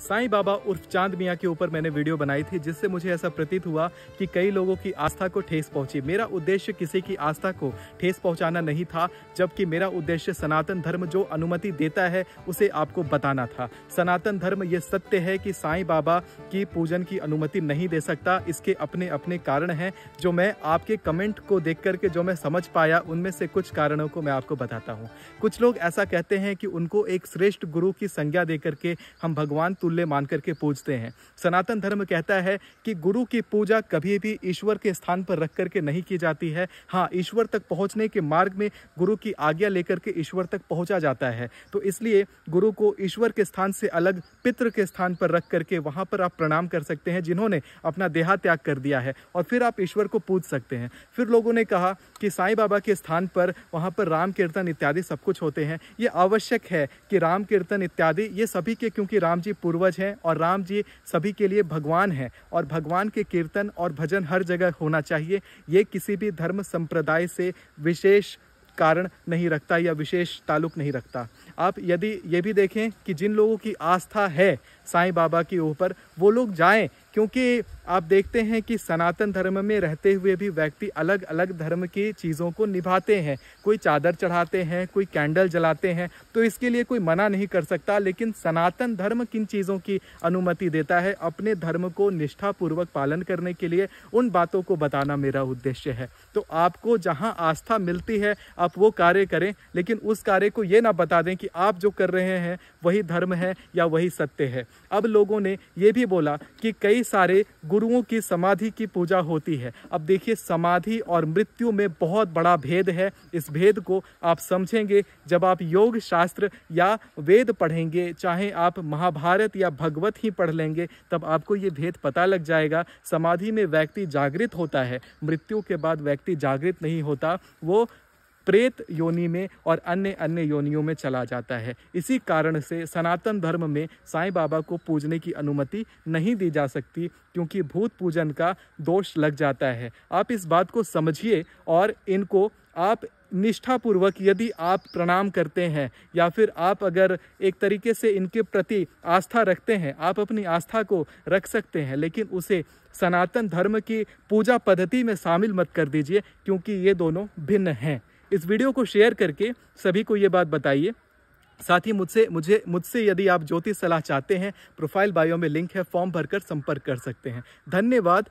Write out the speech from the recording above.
साईं बाबा उर्फ चांद मियाँ के ऊपर मैंने वीडियो बनाई थी जिससे मुझे ऐसा प्रतीत हुआ कि कई लोगों की आस्था को ठेस पहुंची मेरा उद्देश्य किसी की आस्था को ठेस पहुंचाना नहीं था जबकि मेरा उद्देश्य सनातन धर्म जो अनुमति देता है उसे आपको बताना था सनातन धर्म ये सत्य है कि साईं बाबा की पूजन की अनुमति नहीं दे सकता इसके अपने अपने कारण हैं जो मैं आपके कमेंट को देख करके जो मैं समझ पाया उनमें से कुछ कारणों को मैं आपको बताता हूँ कुछ लोग ऐसा कहते हैं कि उनको एक श्रेष्ठ गुरु की संज्ञा दे करके हम भगवान तुल्य मान करके पूजते हैं सनातन धर्म कहता है कि गुरु की पूजा कभी भी ईश्वर के स्थान पर रख करके नहीं की जाती है हाँ ईश्वर तक पहुँचने के मार्ग में गुरु की आज्ञा लेकर के ईश्वर तक पहुँचा जाता है तो इसलिए गुरु को ईश्वर के स्थान से अलग पितृ के स्थान पर रख करके वहाँ पर आप प्रणाम कर सकते हैं जिन्होंने अपना देहा त्याग कर दिया है और फिर आप ईश्वर को पूज सकते हैं फिर लोगों ने कहा कि साईं बाबा के स्थान पर वहाँ पर राम कीर्तन इत्यादि सब कुछ होते हैं ये आवश्यक है कि राम कीर्तन इत्यादि ये सभी के क्योंकि राम जी पूर्व पूर्वज हैं और राम जी सभी के लिए भगवान हैं और भगवान के कीर्तन और भजन हर जगह होना चाहिए ये किसी भी धर्म संप्रदाय से विशेष कारण नहीं रखता या विशेष ताल्लुक नहीं रखता आप यदि ये भी देखें कि जिन लोगों की आस्था है साईं बाबा के ऊपर वो लोग जाएं क्योंकि आप देखते हैं कि सनातन धर्म में रहते हुए भी व्यक्ति अलग अलग धर्म की चीज़ों को निभाते हैं कोई चादर चढ़ाते हैं कोई कैंडल जलाते हैं तो इसके लिए कोई मना नहीं कर सकता लेकिन सनातन धर्म किन चीज़ों की अनुमति देता है अपने धर्म को निष्ठापूर्वक पालन करने के लिए उन बातों को बताना मेरा उद्देश्य है तो आपको जहाँ आस्था मिलती है आप वो कार्य करें लेकिन उस कार्य को ये ना बता दें कि आप जो कर रहे हैं वही धर्म है या वही सत्य है अब लोगों ने ये भी बोला कि कई सारे गुरुओं की समाधि की पूजा होती है अब देखिए समाधि और मृत्यु में बहुत बड़ा भेद है इस भेद को आप समझेंगे जब आप योग शास्त्र या वेद पढ़ेंगे चाहे आप महाभारत या भगवत ही पढ़ लेंगे तब आपको ये भेद पता लग जाएगा समाधि में व्यक्ति जागृत होता है मृत्यु के बाद व्यक्ति जागृत नहीं होता वो प्रेत योनि में और अन्य अन्य योनियों में चला जाता है इसी कारण से सनातन धर्म में साईं बाबा को पूजने की अनुमति नहीं दी जा सकती क्योंकि भूत पूजन का दोष लग जाता है आप इस बात को समझिए और इनको आप निष्ठापूर्वक यदि आप प्रणाम करते हैं या फिर आप अगर एक तरीके से इनके प्रति आस्था रखते हैं आप अपनी आस्था को रख सकते हैं लेकिन उसे सनातन धर्म की पूजा पद्धति में शामिल मत कर दीजिए क्योंकि ये दोनों भिन्न हैं इस वीडियो को शेयर करके सभी को ये बात बताइए साथ ही मुझसे मुझे मुझसे यदि आप ज्योतिष सलाह चाहते हैं प्रोफाइल बायो में लिंक है फॉर्म भरकर संपर्क कर सकते हैं धन्यवाद